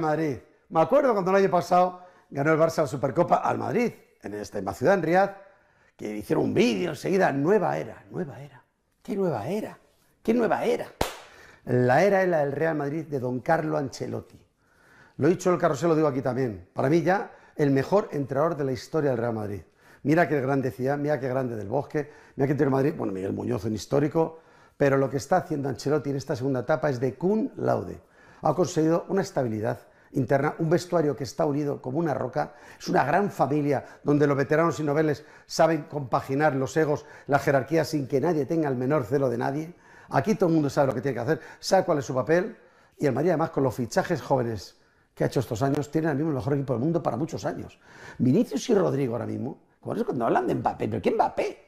Madrid. Me acuerdo cuando el año pasado ganó el Barça la Supercopa al Madrid, en esta misma ciudad, en Riad, que hicieron un vídeo enseguida, nueva era, nueva era. ¿Qué nueva era? ¿Qué nueva era? La era es la del Real Madrid de don Carlo Ancelotti. Lo he dicho el carrusel, lo digo aquí también. Para mí ya el mejor entrenador de la historia del Real Madrid. Mira qué grande ciudad, mira qué grande del bosque, mira qué entero Madrid, bueno, Miguel Muñoz, en histórico, pero lo que está haciendo Ancelotti en esta segunda etapa es de Kun laude. Ha conseguido una estabilidad, interna, un vestuario que está unido como una roca, es una gran familia donde los veteranos y noveles saben compaginar los egos, la jerarquía sin que nadie tenga el menor celo de nadie. Aquí todo el mundo sabe lo que tiene que hacer, sabe cuál es su papel y el Madrid además con los fichajes jóvenes que ha hecho estos años tiene al mismo mejor equipo del mundo para muchos años. Vinicius y Rodrigo ahora mismo, cuando hablan de Mbappé, pero ¿qué Mbappé?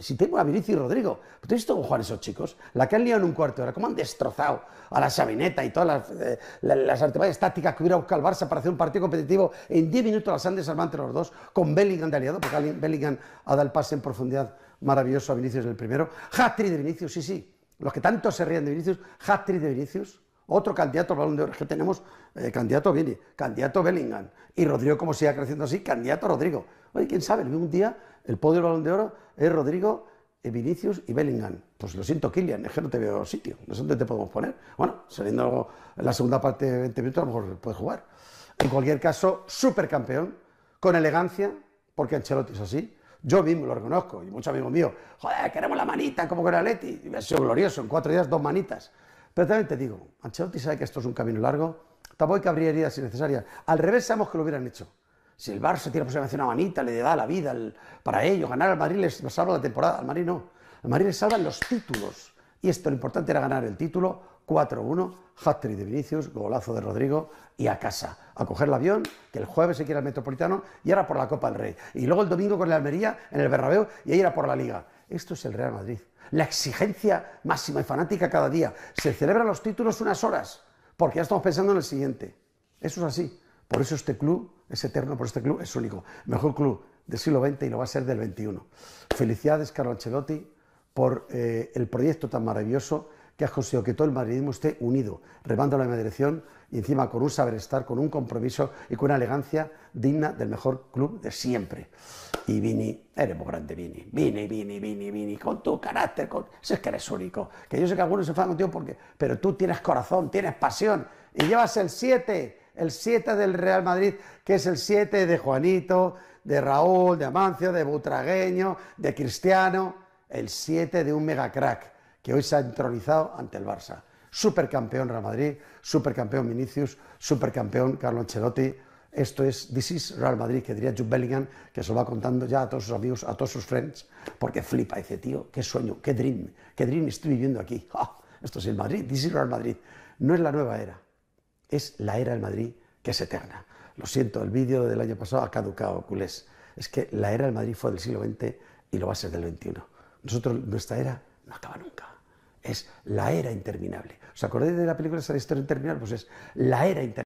si tengo a Vinicius y Rodrigo, ¿tú has visto cómo esos chicos? La que han liado en un cuarto de hora, cómo han destrozado a la Sabineta y todas las, eh, las tácticas que hubiera buscado el Barça para hacer un partido competitivo, en 10 minutos las han desarmado entre los dos, con Bellingham de aliado, porque Bellingham ha dado el pase en profundidad maravilloso a Vinicius en el primero. Hat-trick de Vinicius, sí, sí. Los que tanto se rían de Vinicius, hat-trick de Vinicius otro candidato al balón de oro, que tenemos eh, candidato Vini, candidato Bellingham, y Rodrigo, como siga creciendo así, candidato Rodrigo. Oye, quién sabe, un día el podio del balón de oro es Rodrigo, eh, Vinicius y Bellingham. Pues lo siento, Kylian, es que no te veo sitio, no sé dónde te podemos poner. Bueno, saliendo en la segunda parte de 20 minutos, a lo mejor puedes jugar. En cualquier caso, supercampeón, con elegancia, porque Ancelotti es así. Yo mismo lo reconozco, y muchos amigos míos, joder, queremos la manita como con Atleti. Y me ha sido glorioso, en cuatro días dos manitas. Pero también te digo, Ancelotti sabe que esto es un camino largo, tampoco que habría heridas innecesarias. Al revés, sabemos que lo hubieran hecho. Si el Barça tiene posiblemente una manita, le da la vida para ello, ganar al Madrid les salva la temporada, al Madrid no. Al Madrid les salvan los títulos. Y esto, lo importante era ganar el título, 4-1, hat de Vinicius, golazo de Rodrigo y a casa. A coger el avión, que el jueves se quiera el Metropolitano y ahora por la Copa del Rey. Y luego el domingo con el Almería en el Berrabeu y ahí era por la Liga. Esto es el Real Madrid. La exigencia máxima y fanática cada día. Se celebran los títulos unas horas, porque ya estamos pensando en el siguiente. Eso es así. Por eso este club es eterno, por este club es único. Mejor club del siglo XX y lo va a ser del XXI. Felicidades, Carlo Ancelotti, por eh, el proyecto tan maravilloso que has conseguido que todo el madridismo esté unido, remando en la misma dirección y encima con un saber estar, con un compromiso y con una elegancia digna del mejor club de siempre. Y Vini, eres muy grande, Vini. Vini, Vini, Vini, Vini, con tu carácter, con... Si es que eres único. Que yo sé que algunos se fan contigo porque... Pero tú tienes corazón, tienes pasión y llevas el 7, el 7 del Real Madrid, que es el 7 de Juanito, de Raúl, de Amancio, de Butragueño, de Cristiano, el 7 de un mega crack que hoy se ha entronizado ante el Barça. Supercampeón Real Madrid, supercampeón Vinicius, supercampeón Carlo Ancelotti. Esto es This is Real Madrid, que diría Jude Bellingham, que se lo va contando ya a todos sus amigos, a todos sus friends, porque flipa, dice, tío, qué sueño, qué dream, qué dream estoy viviendo aquí. esto es el Madrid, This is Real Madrid. No es la nueva era, es la era del Madrid que es eterna. Lo siento, el vídeo del año pasado ha caducado, culés. Es que la era del Madrid fue del siglo XX y lo va a ser del XXI. Nosotros, nuestra era, no acaba es la era interminable. ¿Os acordáis de la película esa la historia interminable? Pues es la era interminable.